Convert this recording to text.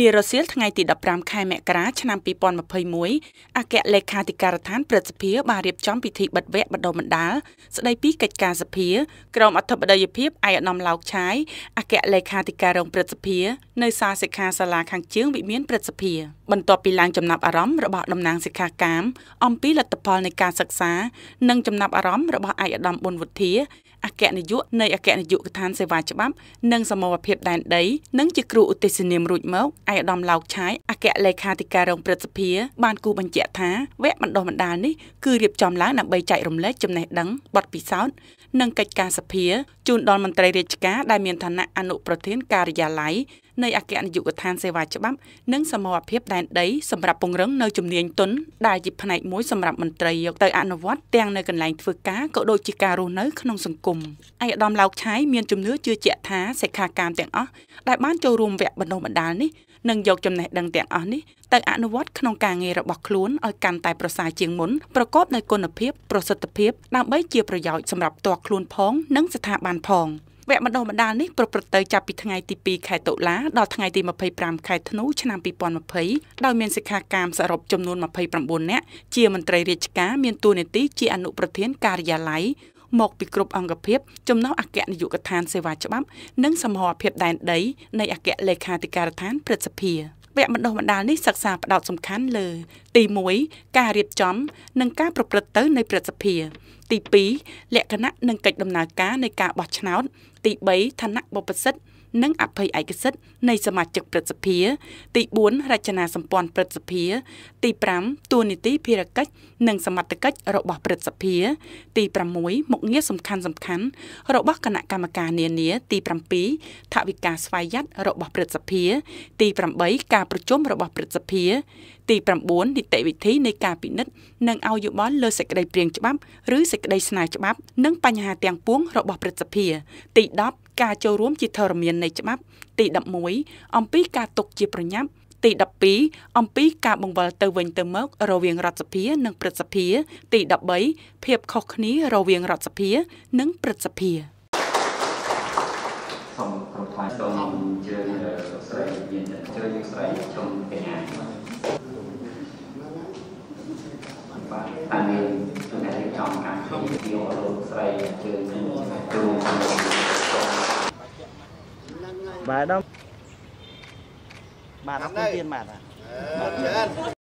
នារសៀលថ្ងៃទី15ខែមករាឆ្នាំ2021អគ្គលេខាធិការដ្ឋានព្រឹទ្ធសភាបានរៀបចំពិធីបិទវគ្គបណ្ដុះបណ្ដាលស្ដីពីកិច្ចការសភា ក្រមអធិបតីភាពឯកឧត្តមឡោកឆាយអគ្គលេខាធិការរងព្រឹទ្ធសភា នៅសាលសិក្ខាសាលាខាងជើងវិមានព្រឹទ្ធសភា បន្ទាប់ពីឡើងចំណាប់អារម្មណ៍របស់តំណាងសិក្ខាកាមអំពីលទ្ធផលនៃការសិក្សា និងចំណាប់អារម្មណ៍របស់ឯកឧត្តមប៊ុនវុធាអគ្គនាយកនៃអគ្គនាយកដ្ឋានសេវាច្បាប់ និងសមត្ថភាពដែនដីនិងជាគ្រូឧទ្ទេសនាមរួចមកឯកឧត្តមឡោកឆាយអគ្គលេខាធិការរងព្រឹទ្ធសភាបានគូបញ្ជាក់ថាវគ្គបណ្ដុះបណ្ដាលនេះគឺរៀបចំឡើងដើម្បីចែករំលែកចំណេះដឹងបទពិសោធន៍និងកិច្ចការសភាជូនដល់មន្ត្រីរាជការដែលមានឋានៈអនុប្រធានការិយាល័យនៃអគ្គនាយកដ្ឋានសេវាច្បាប់ និងសមរភាពដែនដីសម្រាប់ពង្រឹងនៅជំនាញទុនដែលជាផ្នែកមួយសម្រាប់មន្ត្រីយកទៅអនុវត្តទាំងនៅកន្លែងធ្វើការក៏ដូចជាការរស់នៅក្នុងសង្គមឯកឧត្តមឡោកឆៃមានជំនឿជឿជាក់ថាសិក្ខាកាមទាំងអស់ដែលបានចូលរួមវគ្គបណ្ដុះបណ្ដាលនេះនឹងយកចំណេះដឹងទាំងអស់នេះទៅអនុវត្តក្នុងការងាររបស់ខ្លួនឲ្យកាន់តែប្រសើរជាងមុនប្រកបដោយគុណភាពប្រសិទ្ធភាពដើម្បីជាប្រយោជន៍សម្រាប់ផ្ទាល់ខ្លួនផងនិងស្ថាប័នផង។វគ្គបណ្ដុះបណ្ដាលនេះប្រព្រឹត្តទៅចាប់ពីថ្ងៃទី2ខែតុលាដល់ថ្ងៃទី25ខែធ្នូឆ្នាំ2020ដោយមានសិក្ខាកាមសរុបចំនួន29នាក់ជាមន្ត្រីរាជការមានតួនាទីជាអនុប្រធានការិយាល័យមកពីគ្រប់អង្គភាពចំណុះអគ្គនាយកដ្ឋានសេវាច្បាប់និងសមរភាពដែនដីនៃអគ្គលេខាធិការដ្ឋានព្រឹទ្ធសភាវគ្គបណ្ដុះបណ្ដាលនេះសិក្សាផ្ដោតសំខាន់លើទី1ការរៀបចំនិងការប្រព្រឹត្តទៅនៃព្រឹទ្ធសភាទី2លក្ខណៈនិងកិច្ចដំណើរការនៃការបោះឆ្នោតទី3ឋានៈបុព្វសិទ្ធិនិងអភ័យឯកសិទ្ធិនៃ សមាជិកព្រឹទ្ធសភា ទី4រចនាសម្ព័ន្ធព្រឹទ្ធសភា ទី5តួនាទីភារកិច្ចនិងសមត្ថកិច្ចរបស់ព្រឹទ្ធសភា ទី6មុខងារសំខាន់សំខាន់ របស់គណៈកម្មការនានា ទី7ថវិកាស្វ័យយ័តរបស់ព្រឹទ្ធសភា ទី8ការប្រជុំរបស់ព្រឹទ្ធសភាទី9នីតិវិធីនៃការពិនិត្យនិងឲ្យយោបល់លើសេចក្តីព្រៀងច្បាប់ឬសេចក្តីស្នើច្បាប់និងបញ្ហាទាំងពួងរបស់ព្រឹទ្ធសភា ទី10ការចូលរួមជាធរមាននៃច្បាប់ ទី11អំពីការទុកជាប្រញាប់ ទី12អំពីការបង្វិលទៅវិញទៅមករវាងរដ្ឋសភានិងព្រឹទ្ធសភា ទី13ភាពខុសគ្នារវាងរដ្ឋសភា និងព្រឹទ្ធសភាសូមប្រកាសសូមជឿស្រីមានជឿស្រីសូមកញ្ញាតាមមានសម្រាប់រៀបចំកម្មវិធីវីដេអូលោកស្រីជើងគ្រូបាទដល់បាទអរគុណទៀតបាទបាទ